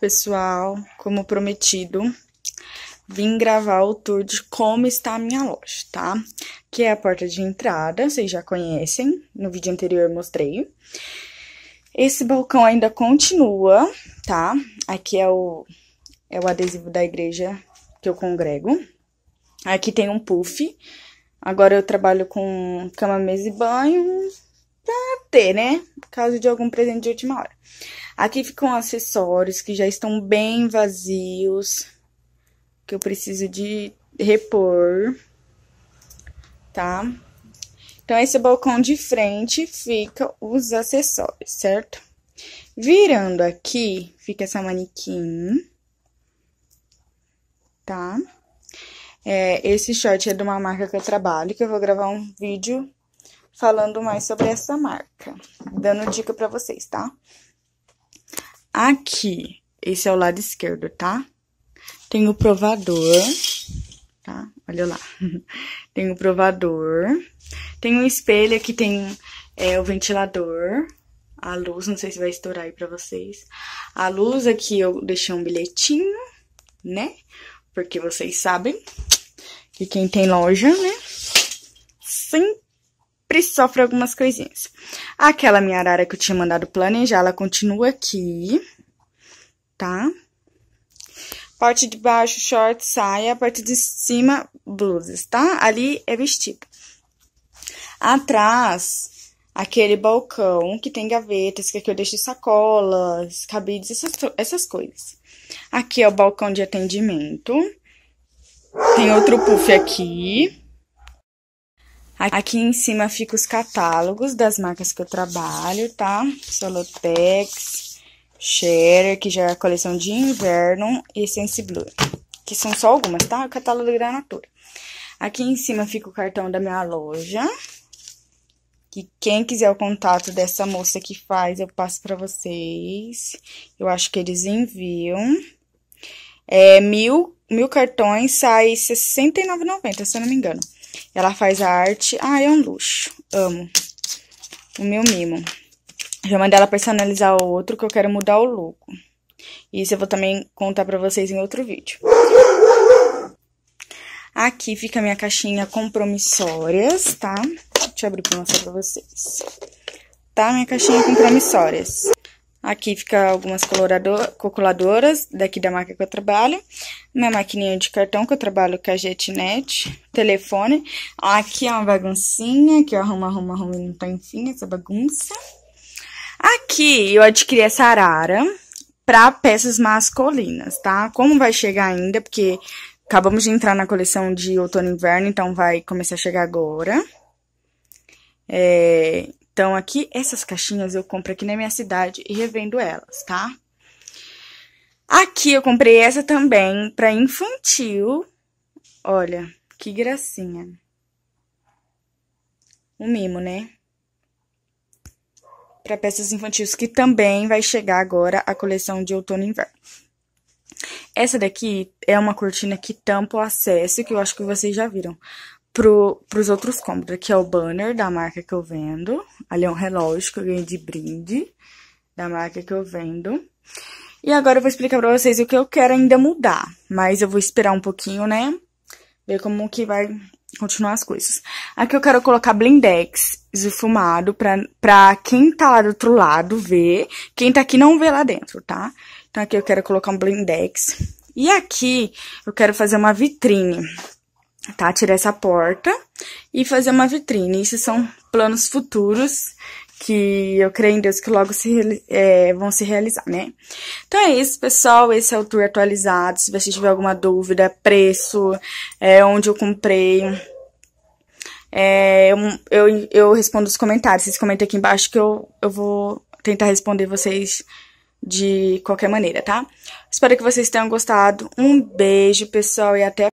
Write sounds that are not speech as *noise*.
pessoal, como prometido, vim gravar o tour de como está a minha loja, tá? Que é a porta de entrada, vocês já conhecem, no vídeo anterior mostrei. Esse balcão ainda continua, tá? Aqui é o, é o adesivo da igreja que eu congrego. Aqui tem um puff. Agora eu trabalho com cama, mesa e banho pra ter, né? Caso de algum presente de última hora. Aqui ficam acessórios que já estão bem vazios, que eu preciso de repor, tá? Então, esse balcão de frente fica os acessórios, certo? Virando aqui, fica essa manequim, tá? É, esse short é de uma marca que eu trabalho, que eu vou gravar um vídeo falando mais sobre essa marca, dando dica pra vocês, tá? Aqui, esse é o lado esquerdo, tá? Tem o provador, tá? Olha lá. *laughs* tem o provador. Tem um espelho aqui, tem é, o ventilador. A luz, não sei se vai estourar aí pra vocês. A luz aqui eu deixei um bilhetinho, né? Porque vocês sabem que quem tem loja, né? Sempre sofre algumas coisinhas. Aquela minha arara que eu tinha mandado planejar, ela continua aqui, tá? Parte de baixo, short, saia, parte de cima, blusas, tá? Ali é vestido. Atrás, aquele balcão que tem gavetas, que aqui é eu deixo sacolas, cabides, essas, essas coisas. Aqui é o balcão de atendimento. Tem outro puff aqui. Aqui em cima fica os catálogos das marcas que eu trabalho, tá? Solotex, Sharer, que já é a coleção de inverno, e Sense Blue, que são só algumas, tá? O catálogo da é Natura. Aqui em cima fica o cartão da minha loja, que quem quiser o contato dessa moça que faz, eu passo para vocês. Eu acho que eles enviam. É, mil, mil cartões sai R$69,90, se eu não me engano. Ela faz a arte. Ah, é um luxo. Amo. O meu mimo. Já mandei ela personalizar o outro, que eu quero mudar o logo. Isso eu vou também contar pra vocês em outro vídeo. Aqui fica a minha caixinha compromissórias, tá? Deixa eu abrir pra mostrar pra vocês. Tá? Minha caixinha compromissórias. Aqui fica algumas calculadoras daqui da marca que eu trabalho. Minha maquininha de cartão que eu trabalho com a Jetnet. Telefone. Aqui é uma baguncinha que eu arrumo, arrumo, arrumo e não tá enfim essa bagunça. Aqui eu adquiri essa arara para peças masculinas, tá? Como vai chegar ainda, porque acabamos de entrar na coleção de outono e inverno, então vai começar a chegar agora. É, então, aqui, essas caixinhas eu compro aqui na minha cidade e revendo elas, tá? Aqui eu comprei essa também pra infantil. Olha, que gracinha. Um mimo, né? Pra peças infantis, que também vai chegar agora a coleção de outono e inverno. Essa daqui é uma cortina que tampa o acesso, que eu acho que vocês já viram, pro, pros outros cômodos. Aqui é o banner da marca que eu vendo, Ali é um relógio que eu ganhei de brinde, da marca que eu vendo. E agora eu vou explicar pra vocês o que eu quero ainda mudar, mas eu vou esperar um pouquinho, né? Ver como que vai continuar as coisas. Aqui eu quero colocar blindex esfumado pra, pra quem tá lá do outro lado ver, quem tá aqui não vê lá dentro, tá? Então aqui eu quero colocar um blindex. E aqui eu quero fazer uma vitrine, tá? Tirar essa porta e fazer uma vitrine. Isso são planos futuros que eu creio em Deus que logo se, é, vão se realizar, né? Então é isso, pessoal. Esse é o tour atualizado. Se você tiver alguma dúvida, preço, é, onde eu comprei. É, eu, eu, eu, respondo os comentários. Vocês comentem aqui embaixo que eu, eu vou tentar responder vocês de qualquer maneira, tá? Espero que vocês tenham gostado. Um beijo, pessoal, e até